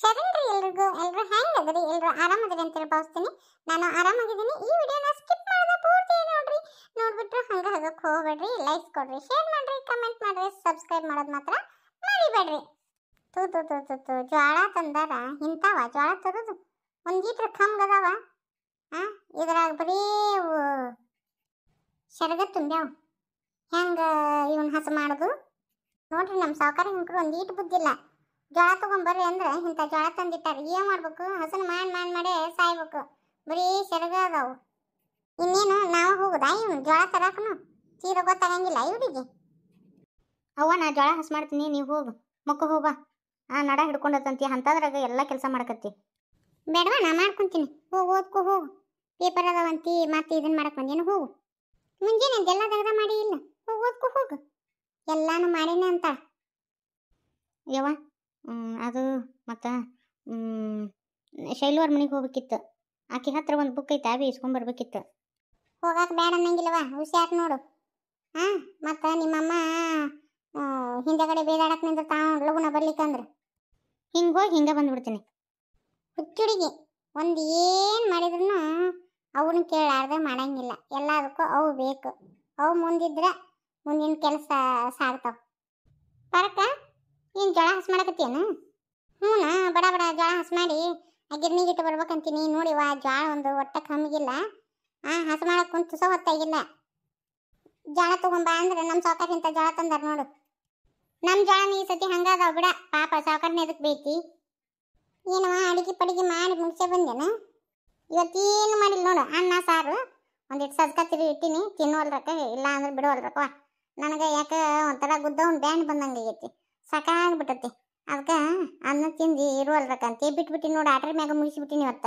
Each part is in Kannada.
ಶರಣ್ರಿ ಎಲ್ರಿಗೂ ಎಲ್ಲರೂ ಹೆಂಗ್ ಅದರಿ ಎಲ್ಲರೂ ಆರಾಮದಿರಿ ಅಂತ ಭಾವಿಸ್ತೀನಿ ನಾನು ಆರಾಮಾಗಿದ್ದೀನಿ ಈ ವಿಡಿಯೋನ ಸ್ಕಿಪ್ ಮಾಡದ ಪೂರ್ತಿ ನೋಡ್ರಿ ನೋಡ್ಬಿಟ್ರೆ ಹಂಗ ಹಾಗಕ್ಕೆ ಹೋಗ್ಬೇಡ್ರಿ ಲೈಕ್ ಕೊಡ್ರಿ ಶೇರ್ ಮಾಡ್ರಿ ಕಮೆಂಟ್ ಮಾಡ್ರಿ ಸಬ್ಸ್ಕ್ರೈಬ್ ಮಾಡೋದು ಮಾತ್ರ ಮರಿಬೇಡ್ರಿ ತೂ ತೂತು ತೂ ತು ಜ್ವಾಳ ತಂದಾರ ಇಂಥವ ಜ್ವಾಳ ತರೋದು ಒಂದು ಈಟ್ರ ಕಮ್ಗದಾವ ಹಾಂ ಇದ್ರಾಗ ಬರೀ ಶರಗ ತುಂಬ್ಯಾವ ಹೆಂಗೆ ಇವನ್ ಹಸ ಮಾಡೋದು ನೋಡ್ರಿ ನಮ್ಮ ಸಾವುಕಾರ ಹಿಂಗೆ ಒಂದು ಈಟು ಬುದ್ಧಿಲ್ಲ ಜೋಳ ತಗೊಂಬರ್ರಿ ಅಂದ್ರೆ ಇಂಥ ಜೋಳ ತಂದಿಟ್ಟಾರ ಏನು ಮಾಡ್ಬೇಕು ಹಸನ್ ಮಾಡಿ ಮಾಡಿ ಮಾಡೇ ಸಾಯ್ಬೇಕು ಬರೀ ಸೆರಗ ಅದಾವು ಇನ್ನೇನು ನಾವು ಹೋಗುದಾ ಇವನು ಜೋಳ ತರಾಕನು ಚೀರ ಗೊತ್ತಾಗಂಗಿಲ್ಲ ಇವರಿಗೆ ಅವ್ವ ನಾ ಜೋಳ ಹಸ್ ಮಾಡ್ತೀನಿ ನೀವು ಹೋಗು ಮಕ್ಕ ಹೋಗ ಆ ನಡ ಹಿಡ್ಕೊಂಡತ್ತಂತಿ ಅಂಥದ್ರಾಗ ಎಲ್ಲ ಕೆಲಸ ಮಾಡ್ಕತ್ತಿ ಬೇಡವಾ ನಾ ಮಾಡ್ಕೊಂತೀನಿ ಹೋಗಿ ಓದ್ಕೊ ಹೋಗು ಪೇಪರ್ ಅದಾವಂತಿ ಮತ್ತೆ ಇದನ್ನ ಮಾಡಕ್ ಬಂದೇನು ಹೋಗು ಮುಂಜಾನೆ ಎಲ್ಲ ದಗದ ಮಾಡಿ ಇಲ್ಲ ಹೋಗಿ ಓದ್ಕೊ ಹೋಗು ಎಲ್ಲಾನು ಮಾಡೇನೆ ಅಂತ ಯವ್ವ ಅದು ಮತ್ತು ಶೈಲುವರ ಮನೆಗೆ ಹೋಗ್ಬೇಕಿತ್ತು ಆಕೆ ಹತ್ರ ಒಂದು ಬುಕ್ ಐತೆ ಅವಿ ಇಸ್ಕೊಂಬರ್ಬೇಕಿತ್ತು ಹೋಗಕ್ಕೆ ಬೇಡ ಅನ್ನಂಗಿಲ್ಲವ ಹುಷಾರ್ ನೋಡು ಹಾಂ ಮತ್ತು ನಿಮ್ಮಮ್ಮ ಹಿಂದೆಗಡೆ ಬೇದಾಡಕ್ಕೆ ನಿಂದ್ರೆ ತಾವು ಲಗುನ ಬರ್ಲಿಕ್ಕಂದ್ರೆ ಹಿಂಗೆ ಹೋಗಿ ಹಿಂಗೆ ಬಂದ್ಬಿಡ್ತೀನಿ ಹುಚ್ಚುಡಿಗೆ ಒಂದು ಏನು ಮಾಡಿದ್ರು ಅವನ್ನ ಕೇಳಾರ್ದೆ ಮಾಡಂಗಿಲ್ಲ ಎಲ್ಲದಕ್ಕೂ ಅವು ಬೇಕು ಅವು ಮುಂದಿದ್ರೆ ಮುಂದಿನ ಕೆಲಸ ಸಾಗ್ತಾವ ಪರಕ ಏನು ಜೋಳ ಹಸು ಮಾಡಕತ್ತೇನು ಹ್ಞೂನಾ ಬಡ ಬಡ ಜೋಳ ಹಸು ಮಾಡಿ ಆ ಗಿರ್ನಿಗೆ ಇಟ್ಟು ಬರ್ಬೇಕಂತೀನಿ ನೋಡಿವ ಜೋಳ ಒಂದು ಒಟ್ಟ ಕಮ್ಮಿಗಿಲ್ಲ ಆ ಹಸು ಮಾಡಕ್ಕೆ ಕುಂತು ಸೊ ಹೊತ್ತಾಗಿಲ್ಲ ಜಾಳ ತಗೊಂಬಾ ಅಂದ್ರೆ ನಮ್ಮ ಸಾವುಕಾರಿಂದ ಜೋಳ ತಂದಾರ ನೋಡು ನಮ್ಮ ಜೋಳನ ಈ ಸತಿ ಹಂಗಾದವ ಬಿಡ ಪಾಪ ಸಾವುಕಾರನ ಎದಕ್ಕೆ ಬೇಕಿ ಏನವ ಅಡಿಗೆ ಪಡಿಗೆ ಮಾಡಿ ಮುಗಿಸೇ ಬಂದೇನ ಇವತ್ತೇನು ಮಾಡಿಲ್ಲ ನೋಡು ಅನ್ನ ಸಾರು ಒಂದಿಟ್ಟು ಸಜ್ಕ ತಿರು ಇಟ್ಟಿನಿ ತಿನ್ನುವಲ್ರಕ್ಕ ಇಲ್ಲ ಅಂದ್ರೆ ಬಿಡುವಲ್ರಕ್ಕ ನನಗೆ ಯಾಕೆ ಒಂಥರ ಗುದ್ದ ಒಂದು ಬ್ಯಾಂಡ್ ಬಂದಂಗೆ ಆಗೈತಿ ಸಾಕಾಗ್ಬಿಟ್ಟತಿ ಅದಕ್ಕೆ ಅನ್ನ ತಿಂದು ಇರುವಲ್ರಕ್ಕಂತೆ ಬಿಟ್ಬಿಟ್ಟು ನೋಡಿ ಆಟ್ರ ಮ್ಯಾಗ ಮುಗಿಸಿಬಿಟ್ಟಿನಿ ಇವತ್ತ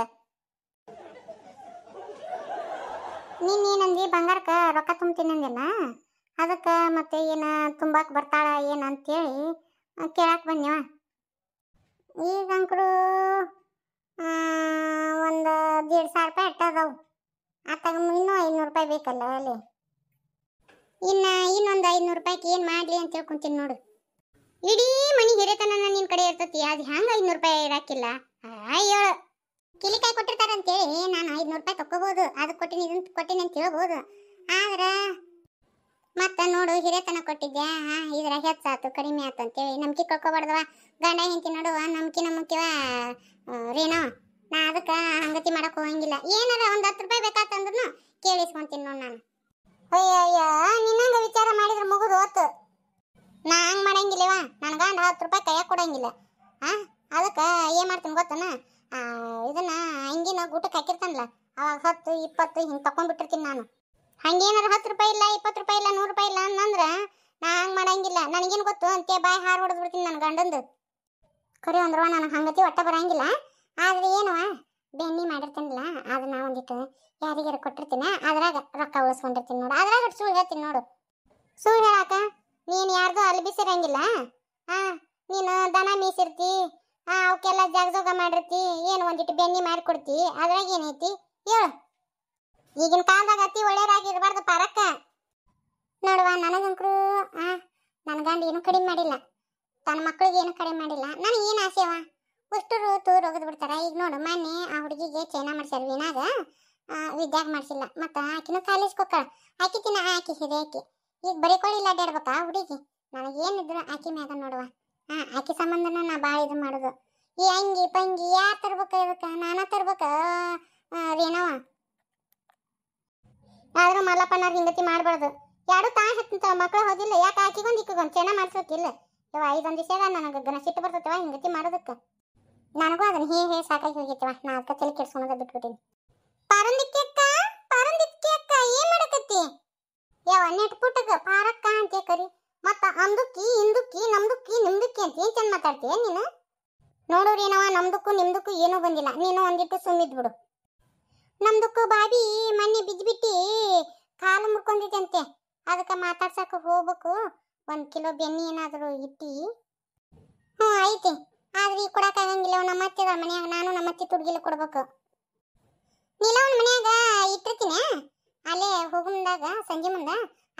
ನೀನು ಬಂಗಾರಕ್ಕೆ ರೊಕ್ಕ ಅಂದಿಲ್ಲ ಅದಕ್ಕೆ ಮತ್ತೆ ಏನ ತುಂಬಕ್ಕೆ ಬರ್ತಾಳ ಏನು ಅಂತೇಳಿ ಕೇಳಕ್ಕೆ ಬಂದೇವ ಈಗ ಅಂಕರು ಒಂದು ದೇಡ್ ಸಾವಿರ ರೂಪಾಯಿ ಅಟ್ಟದವು ಅತ್ತಾಗ ಇನ್ನೂ ಐನೂರು ರೂಪಾಯಿ ಬೇಕಲ್ಲ ಅಲ್ಲಿ ಇನ್ನು ಇನ್ನೊಂದು ಐನೂರು ರೂಪಾಯಿಗೆ ಏನು ಮಾಡಲಿ ಅಂತ ಹೇಳ್ಕೊಂತೀನಿ ನೋಡು ಇಡೀ ಮನಿ ಹಿರೇತನ ನಿನ್ ಕಡೆ ಇರ್ತತಿ ಅದು ಹೆಂಗ ಐದ್ನೂರು ರೂಪಾಯಿ ಇರಾಕಿಲ್ಲ ಅಯ್ಯೋ ಕಿಲಿಕಾಯಿ ಕೊಟ್ಟಿರ್ತಾರಂತೇಳಿ ನಾನು ಐದ್ನೂರು ರೂಪಾಯಿ ತಕ್ಕೋಬಹುದು ಅದು ಕೊಟ್ಟಿನಿ ಇದನ್ನ ಕೊಟ್ಟಿನಿ ಅಂತ ಹೇಳ್ಬೋದು ಆದ್ರೆ ಮತ್ತೆ ನೋಡು ಹಿರೇತನ ಕೊಟ್ಟಿದ್ದೆ ಹಾ ಇದ್ರ ಹೆಚ್ಚಾತು ಕಡಿಮೆ ಆತು ಅಂತೇಳಿ ನಂಬಿಕೆ ಕಳ್ಕೊಬಾರ್ದವ ಗಂಡ ಹೆಂಡತಿ ನೋಡು ನಂಬಿಕೆ ನಂಬಿಕೆವ ರೇನೋ ನಾ ಅದಕ್ಕೆ ಹಂಗತಿ ಮಾಡಕ್ ಹೋಗಂಗಿಲ್ಲ ಏನಾರ ಒಂದು ಹತ್ತು ರೂಪಾಯಿ ಬೇಕಾತಂದ್ರೂ ಕೇಳಿಸ್ಕೊಂತೀನಿ ನೋಡು ನಾನು ಅಯ್ಯಯ್ಯ ನಿನ್ನಂಗ ವಿಚಾರ ಮಾಡಿದ್ರೆ ಮುಗಿದು ಹೋತು ನಾ ಹಂಗೆ ಮಾಡಂಗಿಲ್ಲವ ನನ್ನ ಗಂಡ ಹತ್ತು ರೂಪಾಯಿ ಕೈಯಾಗ ಕೊಡಂಗಿಲ್ಲ ಆ ಅದಕ್ಕೆ ಏನು ಮಾಡ್ತೀನಿ ಗೊತ್ತನ ಇದನ್ನ ಹಂಗಿನ ಊಟಕ್ಕೆ ಹಾಕಿರ್ತಾನಲ್ಲ ಅವಾಗ ಹತ್ತು ಇಪ್ಪತ್ತು ಹಿಂಗೆ ಬಿಟ್ಟಿರ್ತೀನಿ ನಾನು ಹಂಗೇನಾರು ಹತ್ತು ರೂಪಾಯಿ ಇಲ್ಲ ಇಪ್ಪತ್ತು ರೂಪಾಯಿ ಇಲ್ಲ ನೂರು ರೂಪಾಯಿ ಇಲ್ಲ ಅಂತಂದ್ರೆ ನಾ ಹಂಗೆ ಮಾಡಂಗಿಲ್ಲ ನನಗೇನು ಗೊತ್ತು ಅಂತೆ ಬಾಯಿ ಹಾರು ಹೊಡೆದು ನನ್ನ ಗಂಡಂದು ಕರಿ ಅಂದ್ರವ ನಾನು ಹಂಗತಿ ಒಟ್ಟ ಬರಂಗಿಲ್ಲ ಆದ್ರೆ ಬೆಣ್ಣಿ ಬೆಣ್ಣೆ ಅದು ಅದನ್ನ ಒಂದಿಟ್ಟು ಯಾರಿಗಾರು ಕೊಟ್ಟಿರ್ತೀನಿ ಅದ್ರಾಗ ರೊಕ್ಕ ಉಳಿಸ್ಕೊಂಡಿರ್ತೀನಿ ನೋಡು ಅದ್ರಾಗ ಸುಳ್ಳು ಹೇಳ್ತೀನಿ ನೋಡು ಸುಳ್ಳು ಹೇಳಾಕ ನೀನು ಯಾರ್ದು ಅಲ್ಲಿ ಬಿಸಿರಂಗಿಲ್ಲ ಹಾ ನೀನು ದನ ಮೀಸಿರ್ತಿ ಆ ಅವಕ್ಕೆಲ್ಲ ಜಾಗಜೋಗ ಮಾಡಿರ್ತಿ ಏನು ಒಂದಿಟ್ಟು ಬೆನ್ನಿ ಮಾಡ್ಕೊಡ್ತಿ ಅದ್ರಾಗ ಏನೈತಿ ಹೇಳು ಈಗಿನ ಕಾಲದಾಗ ಅತಿ ಒಳ್ಳೇದಾಗಿರ್ಬಾರ್ದು ಪರಕ್ಕ ನೋಡುವ ನನಗಂಕರು ಆ ನನ್ನ ಗಂಡ ಏನು ಕಡಿಮೆ ಮಾಡಿಲ್ಲ ತನ್ನ ಮಕ್ಕಳಿಗೆ ಏನು ಕಡಿಮೆ ಮಾಡಿಲ್ಲ ನನಗೆ ಏನು ಆಸೆವ ಉಷ್ಟರು ತೂರು ಒಗದು ಬಿಡ್ತಾರೆ ಈಗ ನೋಡು ಮೊನ್ನೆ ಆ ಹುಡುಗಿಗೆ ಚೈನಾ ಮಾಡ್ಸ್ಯಾರ ವೀಣಾಗ ವಿದ್ಯಾಗ ಮಾಡಿಸಿಲ್ಲ ಮತ್ತೆ ಆಕಿನೂ ಕಾಲೇಜ್ಗೆ ಹೋಗ್ತಾಳೆ ಆಕಿ ತಿನ್ನ ಆಕಿ ಹಿರಿಯಾಕಿ ಈಗ ಬರೀ ಕೊಡಿ ಇಲ್ಲ ಅಡ್ಡಾಡ್ಬೇಕಾ ಹುಡುಗಿ ನನಗೇನಿದ್ರು ಆಕಿ ಮ್ಯಾಗ ನೋಡುವ ಹಾ ಆಕಿ ಸಂಬಂಧನ ನಾ ಭಾಳ ಇದು ಮಾಡುದು ಈ ಅಂಗಿ ಪಂಗಿ ಯಾ ತರ್ಬೇಕು ಇದಕ್ಕೆ ನಾನ ತರ್ಬೇಕು ರೇಣವ ಆದ್ರೂ ಮಲ್ಲಪ್ಪನವ್ರು ಹಿಂಗತಿ ಮಾಡಬಾರದು ಯಾರು ತಾಯಿ ಹತ್ತಿಂತ ಮಕ್ಕಳು ಹೋದಿಲ್ಲ ಯಾಕೆ ಆಕಿಗೊಂದು ಇಕ್ಕಿಗೊಂದು ಚೆನ್ನ ಮಾಡ್ಸೋಕಿಲ್ಲ ಇವ ಐದೊಂದು ವಿಷಯದ ನನಗೆ ಗಣ ಸಿಟ್ಟು ಬರ್ತೈತವ ಹಿಂಗತಿ ಮಾಡೋದಕ್ಕೆ ನನಗೂ ಅದನ್ನ ಹೇ ಹೇ ಸಾಕಾಗಿ ಹೋಗಿತ್ತವ ನಾ ಅದಕ್ಕೆ ತಲೆ ಕೆಡ್ಸ್ಕೊಳೋದ ಬಿಟ್ಬಿಟ್ಟಿನಿ ಪಾರಂದಿಕ್ಕೆ ನೆಟ್ ಪುಟಗ ಪಾರಕ್ಕ ಕಾಣ್ತೇ ಕರಿ ಮತ್ತ ಅಂದುಕ್ಕಿ ಇಂದುಕ್ಕಿ ನಮ್ದುಕ್ಕಿ ನಿಮ್ದುಕ್ಕಿ ಅಂತ ಏನ್ ಚಂದ ಮಾತಾಡ್ತೀಯ ನೀನು ಏನವ ನಮ್ದಕ್ಕೂ ನಿಮ್ದಕ್ಕೂ ಏನೂ ಬಂದಿಲ್ಲ ನೀನು ಒಂದಿಟ್ಟು ಸುಮ್ಮಿದ್ ಬಿಡು ನಮ್ದಕ್ಕೂ ಬಾಬಿ ಮೊನ್ನೆ ಬಿದ್ಬಿಟ್ಟಿ ಕಾಲು ಮುಕ್ಕೊಂಡಿದ್ದಂತೆ ಅದಕ್ಕೆ ಮಾತಾಡ್ಸಕ್ಕೆ ಹೋಗ್ಬೇಕು ಒಂದು ಕಿಲೋ ಬೆಣ್ಣೆ ಏನಾದರೂ ಇಟ್ಟಿ ಹ್ಞೂ ಐತಿ ಆದ್ರೆ ಈಗ ಕೊಡೋಕ್ಕಾಗಂಗಿಲ್ಲ ಆಗಂಗಿಲ್ಲ ನಮ್ಮ ಅತ್ತಿದ ಮನ್ಯಾಗ ನಾನು ನಮ್ಮ ಅತ್ತಿ ತುಡ್ಗಿಲ್ಲ ಕೊಡ್ಬೇಕು ಅವ್ನ ಮನ್ಯಾಗ ಇಟ್ಟಿರ್ತೀನಿ ಅಲ್ಲೇ ಹೋಗು ಮುಂದಾಗ ಸಂಜೆ ಮುಂದ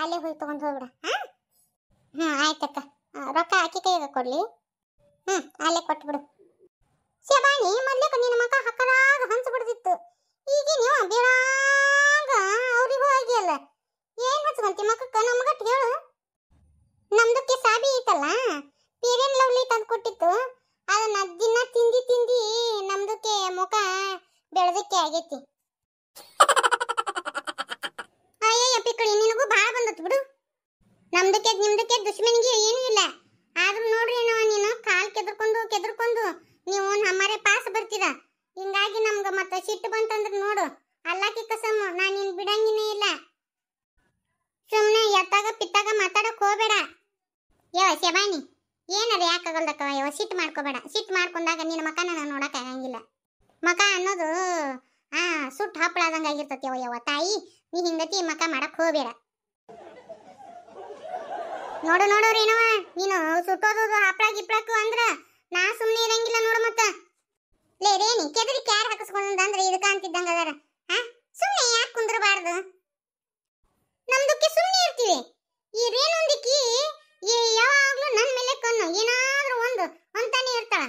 ಅಲ್ಲೇ ಹೋಗಿ ತಗೊಂಡು ಹೋಗ್ಬಿಡ ಹಾಂ ಹ್ಞೂ ಆಯ್ತಕ್ಕ ರೊಕ್ಕ ಹಾಕಿ ಕೈಯಾಗ ಕೊಡ್ಲಿ ಹ್ಞೂ ಅಲ್ಲೇ ಕೊಟ್ಬಿಡು ಶಬಾನಿ ಮೊದ್ಲೇಕ ನಿನ್ನ ಮಕ ಹಕ್ಕದಾಗ ಹಂಚ್ಬಿಡ್ತಿತ್ತು ಈಗ ನೀವು ಬೇಡಾಂಗ ಅವ್ರಿಗೂ ಆಗಿಯಲ್ಲ ಏನು ಹಚ್ಕೊಂತಿ ಮಕ್ಕಕ್ಕ ನಮ್ಗಟ್ಟು ಹೇಳು ನಮ್ದಕ್ಕೆ ಸಾಬಿ ಐತಲ್ಲ ಪೀರಿಯನ್ ಲವ್ಲಿ ತಂದು ಕೊಟ್ಟಿತ್ತು ಅದನ್ನ ದಿನ ತಿಂಡಿ ತಿಂದು ನಮ್ದಕ್ಕೆ ಮುಖ ಬೆಳೆದಕ್ಕೆ ಆಗೈತಿ ಸಿಟ್ಟು ಬಂತಂದ್ರೆ ನೋಡು ಅಲ್ಲಾಕಿ ಕಸಮ್ಮ ನಾನು ನಿನ್ ಬಿಡಂಗಿನೇ ಇಲ್ಲ ಸುಮ್ಮನೆ ಎತ್ತಾಗ ಪಿತ್ತಾಗ ಮಾತಾಡಕ್ ಹೋಗ್ಬೇಡ ಯವ ಶೆಬಾನಿ ಏನದ ಯಾಕಾಗಲ್ದಕ್ಕವ ಯವ ಸಿಟ್ಟು ಮಾಡ್ಕೋಬೇಡ ಸಿಟ್ಟು ಮಾಡ್ಕೊಂಡಾಗ ನಿನ್ನ ಮಕ್ಕ ನಾನು ಆಗಂಗಿಲ್ಲ ಮಕ ಅನ್ನೋದು ಆ ಸುಟ್ಟು ಹಪ್ಪಳ ಆದಂಗೆ ಆಗಿರ್ತತಿ ಯವ ತಾಯಿ ನೀ ಹಿಂಗತಿ ಮಕ ಮಾಡಕ್ ಹೋಗ್ಬೇಡ ನೋಡು ನೋಡು ಏನವ ನೀನು ಸುಟ್ಟೋದು ಹಪ್ಪಳ ಗಿಪ್ಪಳಕ್ಕು ಅಂದ್ರ ನಾ ಸುಮ್ಮನೆ ಇರಂಗಿಲ್ಲ ನೋಡು ಮತ್ತ ಲೇ ರೇಣಿ ಕೆದರಿ ಅಂದ್ರೆ ಇದಕ್ಕ ಅಂತಿದ್ದಂಗ ಅದಾರ ಹಾ ಸುಮ್ಮನೆ ಯಾಕೆ ಕುಂದ್ರಬಾರ್ದು ನಮ್ದಕ್ಕೆ ಸುಮ್ಮನೆ ಇರ್ತೀವಿ ಈ ರೇನೊಂದಿಕ್ಕಿ ಯಾವಾಗ್ಲೂ ನನ್ನ ಮೇಲೆ ಕಣ್ಣು ಏನಾದ್ರೂ ಒಂದು ಅಂತಾನೆ ಇರ್ತಾಳ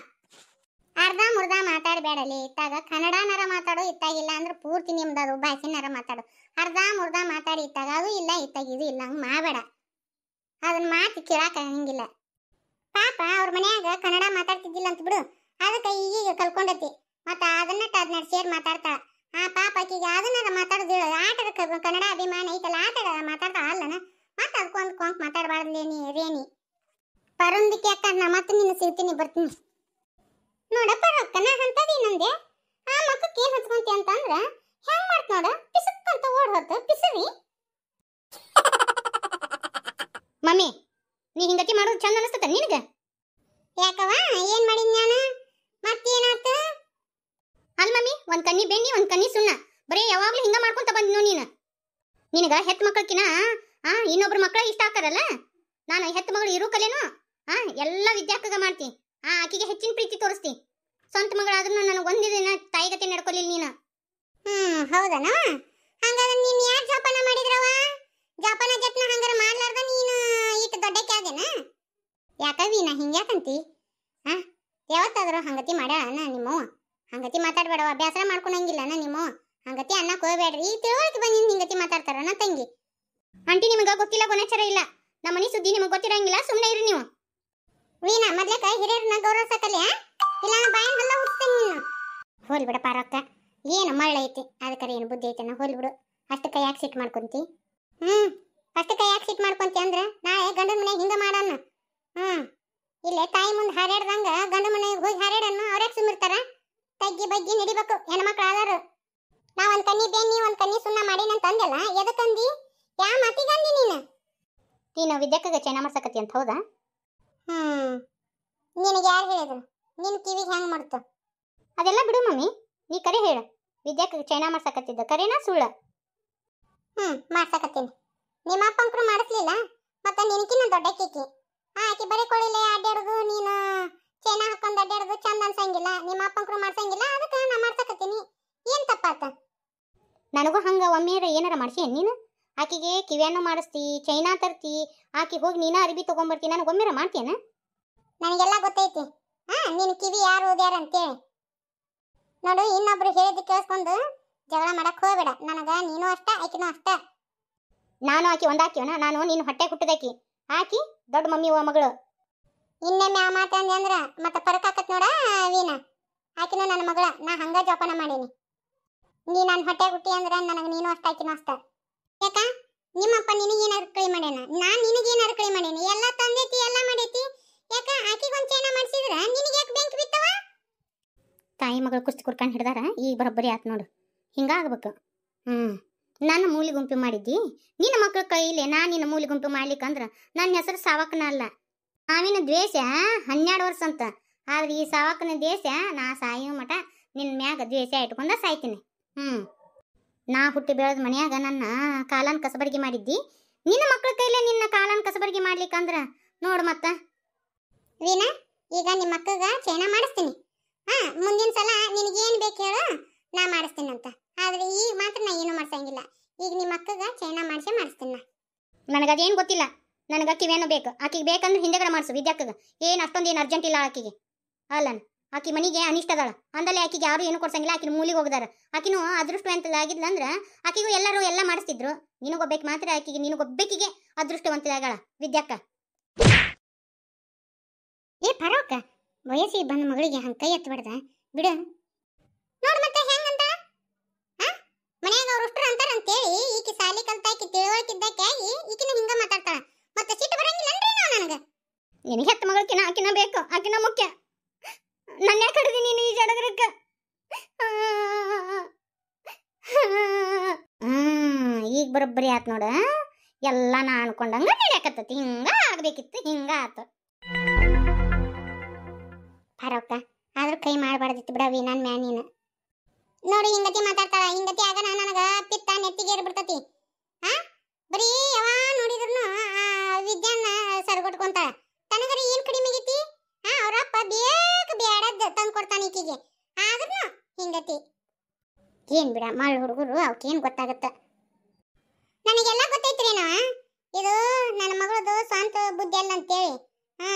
ಅರ್ಧ ಮುರ್ಧ ಮಾತಾಡಬೇಡಲಿ ಇತ್ತಾಗ ಕನ್ನಡನರ ಮಾತಾಡು ಇತ್ತಾಗಿಲ್ಲ ಅಂದ್ರೆ ಪೂರ್ತಿ ನಿಮ್ದದು ಭಾಷೆನರ ಮಾತಾಡು ಅರ್ಧ ಮುರ್ಧ ಮಾತಾಡಿ ಇತ್ತಾಗ ಅದು ಇಲ್ಲ ಇತ್ತಾಗ ಇದು ಇಲ್ಲ ಮಾಬೇಡ ಮಾಡಬೇಡ ಅದನ್ನ ಮಾತು ಕೇಳಾಕ ಹಂಗಿಲ್ಲ ಪಾಪ ಅವ್ರ ಮನ್ಯಾಗ ಕನ್ನಡ ಮಾತಾಡ್ತಿದ್ದಿಲ್ಲ ಅಂತ ಯಾಕವ್ವ ಏನ್ ಮಾಡಿದ್ ನಾನು ಮತ್ತೇನಾತ ಅಲ್ ಮಮ್ಮಿ ಒಂದ್ ಕಣ್ಣಿ ಬೆಣ್ಣಿ ಒಂದ್ ಕಣ್ಣಿ ಸುಣ್ಣ ಬರೇ ಯಾವಾಗ್ಲೂ ಹಿಂಗ ಮಾಡ್ಕೊಂತ ಬಂದ್ನು ನೀನು ನಿನಗ ಹೆತ್ ಮಕ್ಕಳಕಿನ ಆ ಇನ್ನೊಬ್ರ ಮಕ್ಕಳ ಇಷ್ಟ ಹಾಕದಲ್ಲ ನಾನು ಹೆತ್ ಮಗಳು ಇರು ಕಲೇನು ಆ ಎಲ್ಲ ವಿದ್ಯಾರ್ಥಿಗ ಮಾಡ್ತೀನಿ ಆ ಆಕಿಗೆ ಹೆಚ್ಚಿನ ಪ್ರೀತಿ ತೋರಿಸ್ತೀನಿ ಸ್ವಂತ ಮಗಳಾದ್ರೂ ನನಗೆ ಒಂದಿನ ತಾಯಿಗತೆ ನಡ್ಕೊಲಿಲ್ಲ ನೀನು ಹ್ಮ್ ಹೌದನ ಹಂಗಾದ್ರೆ ನೀನ್ ಯಾರ ಜೋಪಾನ ಮಾಡಿದ್ರವ ಜಪನ ಜತ್ನ ಹಂಗಾರ ಮಾಡ್ಲಾರ್ದ ನೀನು ಈತ ದೊಡ್ಡಕ್ಕೆ ಯಾಕ ವೀನಾ ಹಿಂಗ್ಯಾಕಂತಿ ಆ ಯಾವತ್ತಾದರೂ ಹಂಗತಿ ಮಾಡ್ಯಾಳನ ನಿಮ್ಮವ್ವ ಹಂಗತಿ ಮಾತಾಡಬೇಡವ ಬೇಸರ ನಾ ನಿಮ್ಮವ್ವ ಹಂಗತಿ ಅನ್ನ ಕೋಬೇಡ್ರಿ ಈ ತಿಳುವಳಿಕೆ ಬಂದು ಹಿಂಗತಿ ಮಾತಾಡ್ತಾರನ ತಂಗಿ ಆಂಟಿ ನಿಮಗೆ ಗೊತ್ತಿಲ್ಲ ಗುಣಾಚಾರ ಇಲ್ಲ ನಮ್ಮ ಮನೆ ಸುದ್ದಿ ನಿಮಗೆ ಗೊತ್ತಿರಂಗಿಲ್ಲ ಸುಮ್ಮನೆ ಇರಿ ನೀವು ವೀಣಾ ಮೊದ್ಲಕ ಹಿರಿಯರನ್ನ ಗೌರವಿಸಕಲ್ಯ ಇಲ್ಲ ಬಾಯನ್ ಹಲ್ಲ ಹುಡ್ತೇನೆ ನೀನು ಹೋಲ್ ಬಿಡ ಪಾರಕ್ಕ ಏನು ಮಳ್ಳ ಐತಿ ಅದಕ್ಕರ ಏನು ಬುದ್ಧಿ ಐತೆ ಹೋಲ್ ಬಿಡು ಅಷ್ಟು ಯಾಕೆ ಸಿಟ್ಟು ಮಾಡ್ಕೊಂತಿ ಹ್ಞೂ ಅಷ್ಟು ಯಾಕೆ ಸಿಟ್ಟು ಮಾಡ್ಕೊಂತಿ ಅಂದ್ರೆ ನೀನು ವಿದ್ಯಾಕಾಗ ಚೈನ ಮಾಡ್ಸಕತ್ತಿ ಅಂತ ಹೌದಾ ಹ್ಮ್ ನಿನಗೆ ಯಾರು ಹೇಳಿದ್ರು ನಿನ್ನ ಕಿವಿಗೆ ಹೆಂಗೆ ಮಾಡ್ತು ಅದೆಲ್ಲ ಬಿಡು ಮಮ್ಮಿ ನೀ ಕರೆ ಹೇಳು ವಿದ್ಯಾಕಾಗ ಚೈನ ಮಾಡ್ಸಕತ್ತಿದ್ದ ಕರೆನಾ ಸುಳ್ಳ ಹ್ಮ್ ಮಾಡ್ಸಕತ್ತೀನಿ ನಿಮ್ಮ ಅಪ್ಪ ಅಂಕರು ಮಾಡಿಸ್ಲಿಲ್ಲ ಮತ್ತೆ ನಿನಕಿನ ದೊಡ್ಡ ಕಿಕ್ಕಿ ಆಕೆ ಬರೀ ಕೊಳಿಲೆ ಅಡ್ಡಾಡೋದು ನೀನು ಚೈನ ಹಾಕೊಂಡು ಅಡ್ಡಾಡೋದು ಚಂದ ಅನ್ಸಂಗಿಲ್ಲ ನಿಮ್ಮ ಅಪ್ಪ ಅಂಕರು ಮಾಡ್ಸಂಗಿಲ್ಲ ಅದಕ್ಕೆ ನಾ ಮಾಡ್ಸಕತ್ತೀನಿ ಏನು ತಪ್ಪಾತ ನನಗೂ ಹಂಗೆ ಒಮ್ಮೆಯರ ಏನಾರ ಮಾಡ್ಸಿ ನೀನು ಆಕಿಗೆ ಕಿವಿಯನ್ನು ಮಾಡಿಸ್ತಿ ಚೈನಾ ತರ್ತಿ ಆಕಿ ಹೋಗಿ ನೀನ ಅರಿಬಿ ತಗೊಂಬರ್ತೀನಿ ನನಗೆ ಒಮ್ಮೆರ ಮಾಡ್ತೀಯನ ನನಗೆಲ್ಲ ಗೊತ್ತೈತಿ ಹಾ ನಿನ್ನ ಕಿವಿ ಯಾರು ಓದ್ಯಾರ ಅಂತೇಳಿ ನೋಡು ಇನ್ನೊಬ್ರು ಹೇಳಿದ್ದು ಕೇಳಿಸ್ಕೊಂಡು ಜಗಳ ಮಾಡಕ್ಕೆ ಹೋಗ್ಬೇಡ ನನಗೆ ನೀನು ಅಷ್ಟ ಆಕಿನೂ ಅಷ್ಟ ನಾನು ಆಕಿ ಒಂದಾಕಿವನ ನಾನು ನೀನು ಹೊಟ್ಟೆ ಹುಟ್ಟದಾಕಿ ಆಕಿ ದೊಡ್ಡ ಮಮ್ಮಿ ಓ ಮಗಳು ಇನ್ನೊಮ್ಮೆ ಆ ಮಾತಂದೆ ಅಂದ್ರ ಮತ್ತೆ ಹಾಕತ್ ನೋಡ ವೀಣಾ ಆಕಿನ ನನ್ನ ಮಗಳ ನಾ ಹಂಗ ಜೋಪಾನ ಮಾಡೀನಿ ನೀ ನನ್ನ ಹೊಟ್ಟೆ ಗುಟ್ಟಿ ಅಂದ್ರೆ ನನಗೆ ನೀನು ಅಷ್ಟ ಆಕಿನೂ ಅಷ್ಟ ಯಾಕ ನಿಮ್ಮಪ್ಪ ನಿನಗೇನು ಕಳಿ ಮಾಡ್ಯಾನ ನಾನು ನಿನಗೇನು ಕಳಿ ಮಾಡ್ಯಾನ ಎಲ್ಲ ತಂದೈತಿ ಎಲ್ಲ ಮಾಡೈತಿ ಯಾಕ ಆಕಿಗೊಂದು ಚೈನ ಮಾಡಿಸಿದ್ರ ನಿನಗೆ ಯಾಕೆ ಬೆಂಕಿ ಬಿತ್ತವ ತಾಯಿ ಮಗಳು ಕುಸ್ತಿ ಕುರ್ಕೊಂಡು ಹಿಡ್ದಾರ ಈಗ ಬರೋಬ್ಬರಿ ಆತ್ ನೋಡು ಹಿಂಗಾಗ್ಬೇಕು ಹ್ಞೂ ನನ್ನ ಮೂಲಿ ಗುಂಪು ಮಾಡಿದ್ದಿ ನಿನ್ನ ಮಕ್ಕಳ ಕೈಲಿ ನಾನು ನಿನ್ನ ಮೂಲಿ ಗುಂಪು ಮಾಡ್ಲಿಕ್ಕಂದ್ರೆ ನನ್ನ ಹೆಸರು ಸಾವಕನ ಅಲ್ಲ ನಾವಿನ ದ್ವೇಷ ಹನ್ನೆರಡು ವರ್ಷ ಅಂತ ಆದ್ರೆ ಈ ಸಾವಕನ ದ್ವೇಷ ನಾ ಸಾಯೋ ಮಠ ನಿನ್ನ ಮ್ಯಾಗ ದ್ವೇಷ ಇಟ್ಕೊಂಡ ಸಾಯ್ತೀನಿ ಹ್ಞೂ ನಾ ಹುಟ್ಟಿ ಬೆಳೆದ ಮನ್ಯಾಗ ನನ್ನ ಕಾಲನ್ ಕಸಬರ್ಗಿ ಮಾಡಿದ್ದಿ ನಿನ್ನ ಮಕ್ಕಳ ಕೈಲೇ ನಿನ್ನ ಕಾಲನ್ ಕಸಬರ್ಗಿ ಮಾಡ್ಲಿಕ್ಕಂದ್ರ ನೋಡು ಮತ್ತ ವೀನಾ ಈಗ ನಿಮ್ಮ ಅಕ್ಕಗೆ ಚೈನ ಮಾಡಿಸ್ತೀನಿ ಹಾ ಮುಂದಿನ ಸಲ ನಿನಗೇನು ಬೇಕು ಹೇಳು ನಾ ಮಾಡಿಸ್ತೀನಿ ಅಂತ ಆದ್ರೆ ಈಗ ಮಾತ್ರ ನಾ ಏನು ಮಾಡ್ಸಂಗಿಲ್ಲ ಈಗ ನಿಮ್ಮ ಅಕ್ಕಗೆ ಚೈನ ಮಾಡಿಸಿ ಮಾಡಿಸ್ತೀನಿ ನಾ ನನಗದೇನು ಗೊತ್ತಿಲ್ಲ ನನಗೆ ಅಕ್ಕಿವೇನು ಬೇಕು ಆಕಿಗೆ ಬೇಕಂದ್ರೆ ಹಿಂದೆಗಡೆ ಮಾಡಿಸು ವಿದ್ಯಾಕ್ಕಗ ಏನು ಅಷ್ಟೊಂದು ಏನು ಅರ್ಜೆಂಟ್ ಇಲ್ಲ ಆಕಿಗೆ ಅಲ್ಲನ್ ಆಕಿ ಮನೆಗೆ ಅನಿಷ್ಟ ಅದಾಳ ಆಕಿಗೆ ಯಾರು ಏನು ಕೊಡ್ಸಂಗಿಲ್ಲ ಆಕಿನ ಮೂಲಿಗೆ ಹೋಗದಾರ ಆಕಿನೂ ಅದೃಷ್ಟವಂತದಾಗಿದ್ಲ ಅಂದ್ರ ಆಕಿಗೂ ಎಲ್ಲರೂ ಎಲ್ಲ ಮಾಡಿಸ್ತಿದ್ರು ನಿನಗೊಬ್ಬೇಕು ಮಾತ್ರ ಆಕಿಗೆ ನಿನಗೊಬ್ಬೇಕಿಗೆ ಅದೃಷ್ಟವಂತದಾಗಳ ವಿದ್ಯಕ್ಕ ಏ ಪರೋಕ ವಯಸ್ಸಿ ಬಂದ ಮಗಳಿಗೆ ಹಂಗ ಕೈ ಎತ್ತಬಾರ್ದ ಬಿಡು ನೋಡ್ ಮತ್ತೆ ಹೆಂಗಂತ ಮನ್ಯಾಗ ಅವ್ರ ಉಷ್ಟ್ರ ಅಂತಾರ ಅಂತೇಳಿ ಈಕಿ ಸಾಲಿ ಕಲ್ತಾಕಿ ತಿಳುವಳಿಕಿದ್ದಾಕಿ ಈಕಿನ ಹಿಂಗ ಮಾತಾಡ್ತಾಳ ಮತ್ತೆ ಸಿಟ್ಟು ಬರಂಗಿಲ್ಲ ನನಗೆ ನಿನಗೆ ಹೆತ್ತ ಮಗಳಕಿನ ಆಕಿನ ಬೇಕು ಆಕಿನ ಮುಖ್ಯ ನನ್ನ ಕಡ್ದಿ ನೀನು ಈ ಜಡದ್ರಕ್ಕ ಈಗ ಬರೋಬ್ಬರಿ ಆತ್ ನೋಡ ಎಲ್ಲ ನಾ ಅನ್ಕೊಂಡಂಗ ನಡೆಯಕತ್ತತಿ ಹಿಂಗ ಆಗ್ಬೇಕಿತ್ತು ಹಿಂಗ ಆತ ಪಾರಕ್ಕ ಆದ್ರೂ ಕೈ ಮಾಡಬಾರ್ದಿತ್ತು ಬಿಡವಿ ನನ್ನ ಮ್ಯಾ ನೀನು ನೋಡಿ ಹಿಂಗತಿ ಮಾತಾಡ್ತಾಳ ಹಿಂಗತಿ ಆಗ ನಾನು ನನಗೆ ಪಿತ್ತ ನೆತ್ತಿಗೆ ಬಿಡ್ತತಿ ಹಾ ಬರೀ ಯಾವ ನೋಡಿದ್ರು ವಿದ್ಯಾನ ಸರಿಗೊಟ್ಕೊಂತಾಳ ಬೇಕ ಬೇಡದ್ದು ತಂದು ಕೊಡ್ತಾನೆ ಈಕಿಗೆ ಆದ್ರೂ ಹಿಂಗತಿ ಏನ್ ಬಿಡ ಮಳ್ ಹುಡುಗರು ಅವಕ್ಕೇನ್ ಗೊತ್ತಾಗತ್ತ ನನಗೆಲ್ಲ ಗೊತ್ತೈತ್ರಿ ಇದು ನನ್ನ ಮಗಳದು ಸ್ವಂತ ಬುದ್ಧಿ ಅಲ್ಲ ಅಂತೇಳಿ ಹಾ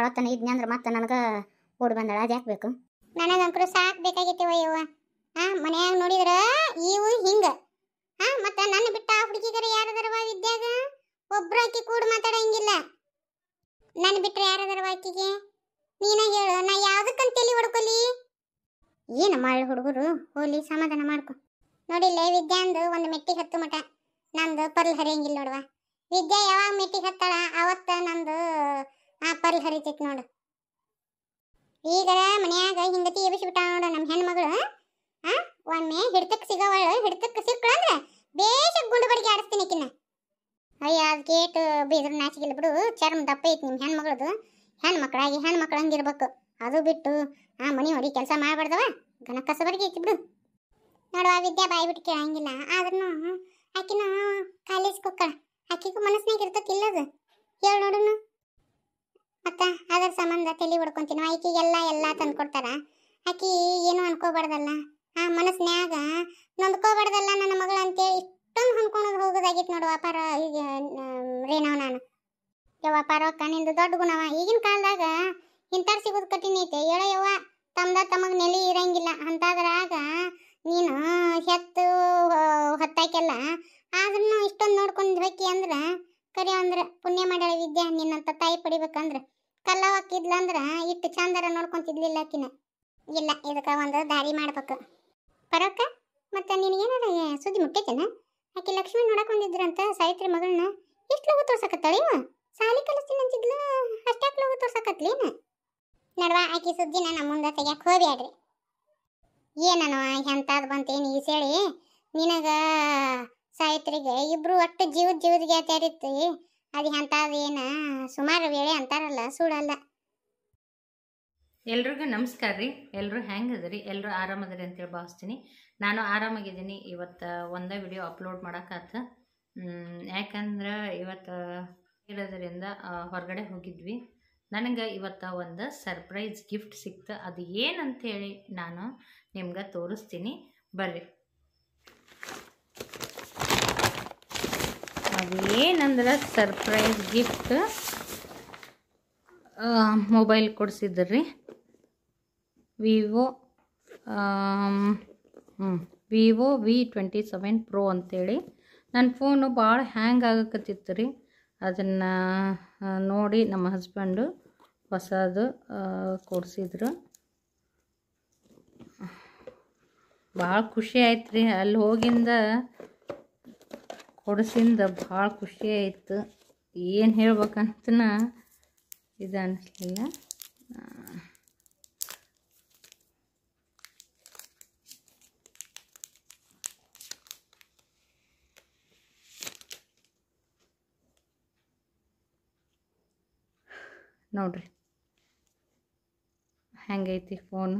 ಬಳತನ ಇದ್ನಿ ಅಂದ್ರೆ ಮತ್ತೆ ನನಗೆ ಓಡಿ ಬಂದಳ ಅದು ಬೇಕು ನನಗಂಕರು ಸಾಕು ಬೇಕಾಗಿತ್ತೇವ ಇವ ಹಾಂ ಮನ್ಯಾಗ ನೋಡಿದ್ರ ಇವು ಹಿಂಗ ಹಾಂ ಮತ್ತ ನನ್ನ ಬಿಟ್ಟ ಆ ಹುಡುಗಿಗರ ಯಾರದರವ ವಿದ್ಯಾಗ ಒಬ್ರಾಕಿ ಆಕಿ ಕೂಡ ಮಾತಾಡಂಗಿಲ್ಲ ನನ್ನ ಬಿಟ್ಟರೆ ಯಾರದರವ ಆಕಿಗೆ ನೀನ ಹೇಳು ನಾ ಯಾವ್ದಕ್ಕಂತ ತಲೆ ಹೊಡ್ಕೊಲಿ ಏನ ಮಾಡಿ ಹುಡುಗರು ಹೋಲಿ ಸಮಾಧಾನ ಮಾಡ್ಕೊ ನೋಡಿಲ್ಲ ವಿದ್ಯಾಂದು ಒಂದು ಮೆಟ್ಟಿಗೆ ಹತ್ತು ಮಟ ನಂದು ಪರ್ಲ್ ಹರಿಯಂಗಿಲ್ಲ ನೋಡುವ ವಿದ್ಯಾ ಯಾವಾಗ ಮೆಟ್ಟಿಗೆ ಹತ್ತಾಳ ಅವತ್ತ ನಂದು ಆ ಪರ್ಲ್ ಹರಿತೈತಿ ನೋಡು ಈಗ ಮನ್ಯಾಗ ಹಿಂಗತಿ ಎಬ್ಬಿಸ್ಬಿಟ್ಟ ನೋಡು ನಮ್ಮ ಹೆಣ್ಮಗಳು ಆ ಒಮ್ಮೆ ಹಿಡ್ತಕ್ಕೆ ಸಿಗವಳು ಹಿಡ್ತಕ್ಕೆ ಸಿಕ್ಕಳಂದ್ರೆ ಬೇಷ ಗುಂಡು ಬಡಿಗೆ ಆಡಿಸ್ತೀನಿ ಕಿನ್ನ ಅಯ್ಯ ಅದು ಗೇಟ್ ಬೀದ್ರ ನಾಚಿಗಿಲ್ಲ ಬಿಡು ಚರ್ಮ ದಪ್ಪ ಐತಿ ನಿಮ್ಮ ಹೆಣ್ಮಗಳದು ಹೆಣ್ಮಕ್ಳಾಗಿ ಹೆಣ್ಮಕ್ಳು ಹಂಗಿರ್ಬೇಕು ಅದು ಬಿಟ್ಟು ಆ ಮನೆ ಹೊಡಿ ಕೆಲಸ ಮಾಡಬಾರ್ದವ ಘನ ಕಸಬರಿಗೆ ಐತಿ ಬಿಡು ನೋಡುವ ವಿದ್ಯಾ ಬಾಯಿ ಬಿಟ್ಟು ಕೇಳಂಗಿಲ್ಲ ಆದ್ರೂ ಆಕಿನ ಕಾಲೇಜ್ಗೆ ಹೋಗ್ಕಳ ಆಕಿಗೂ ಮನಸ್ಸಿನಾಗ ಇರ್ತೈತಿ ಇಲ್ಲದು ಹೇಳಿ ನೋಡೋಣ ಅಕ್ಕ ಅದರ ಸಂಬಂಧ ತಿಳಿ ಹೊಡ್ಕೊಂತೀನಿ ಆಕಿಗೆಲ್ಲ ಎಲ್ಲ ತಂದು ಆಕಿ ಏನು ಅನ್ಕೋಬಾರ್ದಲ್ಲ ಆ ಮನಸ್ನ್ಯಾಗ ನೊಂದ್ಕೋಬಾರ್ದಲ್ಲ ನನ್ನ ಮಗಳು ಅಂತೇಳಿ ಇಷ್ಟೊಂದು ಹೊಂದ್ಕೊಂಡು ಹೋಗೋದಾಗಿತ್ತು ನೋಡು ವ್ಯಾಪಾರ ಈಗ ನಾನು ವ್ಯಾಪಾರ ಅಕ್ಕ ನಿಂದು ದೊಡ್ಡ ಗುಣವ ಈಗಿನ ಒಂದು ದಾರಿ ಮಾಡ್ಬೇಕು ಪರೋಕ್ಕ ಮತ್ತು ನಿನಗೇನಾರ ಸುದ್ದಿ ಮುಟ್ಟೈತೇನ ಆಕೆ ಲಕ್ಷ್ಮಿ ನೋಡಕ್ಕೆ ಬಂದಿದ್ರಂತ ಸಾವಿತ್ರಿ ಮಗಳನ್ನ ಎಷ್ಟು ಲಗು ತೋರ್ಸಕತ್ತಾಳೆ ಸಾಲಿ ಕಲಿಸ್ತೀನಿ ಅಂತಿದ್ಲು ಅಷ್ಟಾಕ್ ಲಗು ತೋರ್ಸಕತ್ಲೇನ ನಡ್ವಾ ಆಕೆ ಸುದ್ದಿನ ನಮ್ಮ ಮುಂದೆ ತೆಗಿಯಕ್ಕೆ ಹೋಗ್ಯಾಡ್ರಿ ಏನನೋ ಎಂತಾದ್ ಬಂತೇನು ಈ ಸೇಳಿ ನಿನಗ ಸಾಯಿತ್ರಿಗೆ ಇಬ್ರು ಒಟ್ಟು ಜೀವದ ಜೀವದ ಗೆಳತಿಯರಿತ್ತು ಅದು ಎಂಥದ್ದು ಏನ ಸುಮಾರು ವೇಳೆ ಅಂತಾರಲ್ಲ ಸುಳ್ಳಲ್ಲ ಎಲ್ರಿಗೂ ನಮಸ್ಕಾರ ರೀ ಎಲ್ಲರೂ ರೀ ಎಲ್ಲರೂ ಆರಾಮದ್ರಿ ಅಂತೇಳಿ ಭಾವಿಸ್ತೀನಿ ನಾನು ಆರಾಮಾಗಿದ್ದೀನಿ ಇವತ್ತು ಒಂದೇ ವಿಡಿಯೋ ಅಪ್ಲೋಡ್ ಮಾಡೋಕ್ಕಾತ ಯಾಕಂದ್ರೆ ಇವತ್ತು ಇರೋದ್ರಿಂದ ಹೊರಗಡೆ ಹೋಗಿದ್ವಿ ನನಗೆ ಇವತ್ತು ಒಂದು ಸರ್ಪ್ರೈಸ್ ಗಿಫ್ಟ್ ಸಿಕ್ತು ಅದು ಏನಂತೇಳಿ ನಾನು ನಿಮ್ಗೆ ತೋರಿಸ್ತೀನಿ ಬರ್ರಿ ಏನಂದ್ರೆ ಸರ್ಪ್ರೈಸ್ ಗಿಫ್ಟ್ ಮೊಬೈಲ್ ಕೊಡಿಸಿದ್ರಿ Vivo Vivo V twenty seven pro ಅಂತೇಳಿ ನನ್ನ ಫೋನು ಭಾಳ ಹ್ಯಾಂಗ್ ಆಗಕತ್ತಿತ್ತು ರೀ ಅದನ್ನು ನೋಡಿ ನಮ್ಮ ಹಸ್ಬೆಂಡು ಹೊಸದು ಕೊಡಿಸಿದ್ರು ಭಾಳ ಖುಷಿ ಆಯ್ತು ರೀ ಅಲ್ಲಿ ಹೋಗಿಂದ ಕೊಡಿಸಿಂದ ಭಾಳ ಖುಷಿ ಆಯಿತು ಏನು ಹೇಳ್ಬೇಕಂತ ಇದು ಅನ್ನಿಸ್ಲಿಲ್ಲ ನೋಡಿರಿ ಹೆಂಗೈತಿ ಫೋನ್